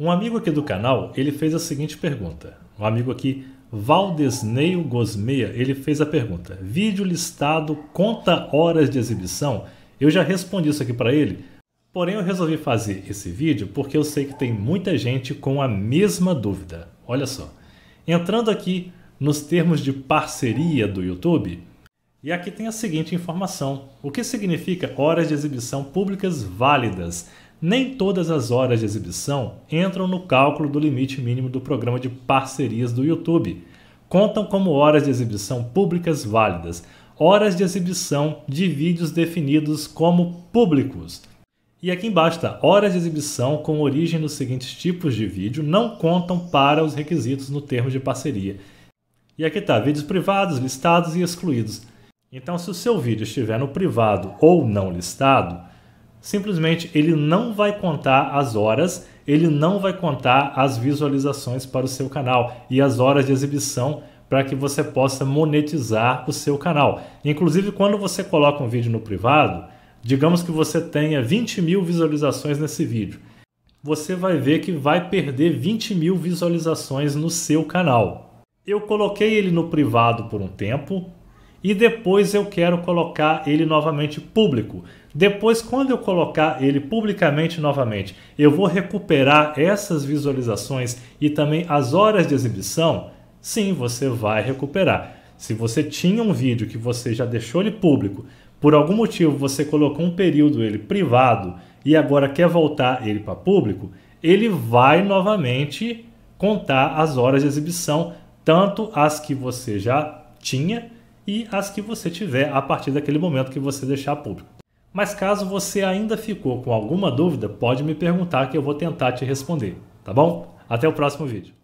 Um amigo aqui do canal, ele fez a seguinte pergunta. Um amigo aqui, Valdesneio Gosmeia, ele fez a pergunta. Vídeo listado conta horas de exibição? Eu já respondi isso aqui para ele, porém eu resolvi fazer esse vídeo porque eu sei que tem muita gente com a mesma dúvida. Olha só. Entrando aqui nos termos de parceria do YouTube, e aqui tem a seguinte informação. O que significa horas de exibição públicas válidas? nem todas as horas de exibição entram no cálculo do limite mínimo do programa de parcerias do YouTube. Contam como horas de exibição públicas válidas, horas de exibição de vídeos definidos como públicos. E aqui embaixo tá, horas de exibição com origem nos seguintes tipos de vídeo não contam para os requisitos no termo de parceria. E aqui está, vídeos privados, listados e excluídos. Então, se o seu vídeo estiver no privado ou não listado, simplesmente ele não vai contar as horas, ele não vai contar as visualizações para o seu canal e as horas de exibição para que você possa monetizar o seu canal. Inclusive, quando você coloca um vídeo no privado, digamos que você tenha 20 mil visualizações nesse vídeo. Você vai ver que vai perder 20 mil visualizações no seu canal. Eu coloquei ele no privado por um tempo, e depois eu quero colocar ele novamente público. Depois, quando eu colocar ele publicamente novamente, eu vou recuperar essas visualizações e também as horas de exibição? Sim, você vai recuperar. Se você tinha um vídeo que você já deixou ele público, por algum motivo você colocou um período ele privado e agora quer voltar ele para público, ele vai novamente contar as horas de exibição, tanto as que você já tinha e as que você tiver a partir daquele momento que você deixar público. Mas caso você ainda ficou com alguma dúvida, pode me perguntar que eu vou tentar te responder, tá bom? Até o próximo vídeo.